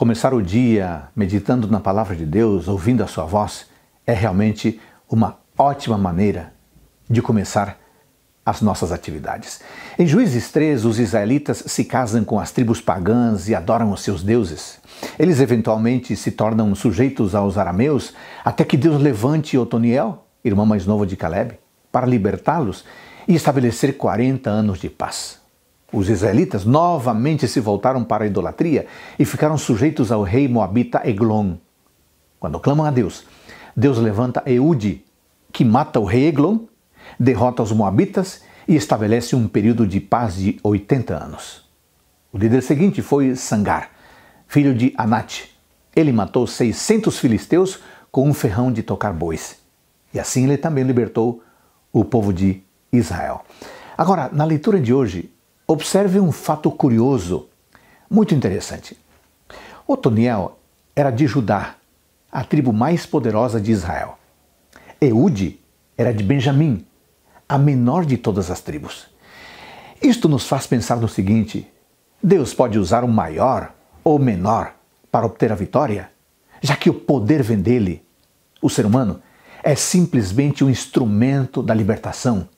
Começar o dia meditando na palavra de Deus, ouvindo a sua voz, é realmente uma ótima maneira de começar as nossas atividades. Em Juízes 3, os israelitas se casam com as tribos pagãs e adoram os seus deuses. Eles eventualmente se tornam sujeitos aos arameus, até que Deus levante Otoniel, irmão mais novo de Caleb, para libertá-los e estabelecer 40 anos de paz. Os israelitas novamente se voltaram para a idolatria e ficaram sujeitos ao rei moabita Eglon. Quando clamam a Deus, Deus levanta Eude, que mata o rei Eglon, derrota os moabitas e estabelece um período de paz de 80 anos. O líder seguinte foi Sangar, filho de Anate. Ele matou 600 filisteus com um ferrão de tocar bois. E assim ele também libertou o povo de Israel. Agora, na leitura de hoje, Observe um fato curioso, muito interessante. Otoniel era de Judá, a tribo mais poderosa de Israel. Eude era de Benjamim, a menor de todas as tribos. Isto nos faz pensar no seguinte: Deus pode usar o maior ou menor para obter a vitória, já que o poder vem dele. O ser humano é simplesmente um instrumento da libertação,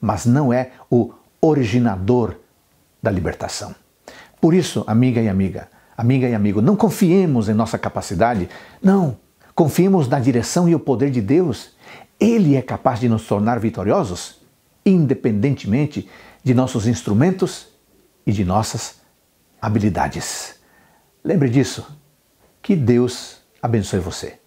mas não é o originador da libertação. Por isso, amiga e amiga, amiga e amigo, não confiemos em nossa capacidade, não. Confiemos na direção e o poder de Deus. Ele é capaz de nos tornar vitoriosos, independentemente de nossos instrumentos e de nossas habilidades. Lembre disso. Que Deus abençoe você.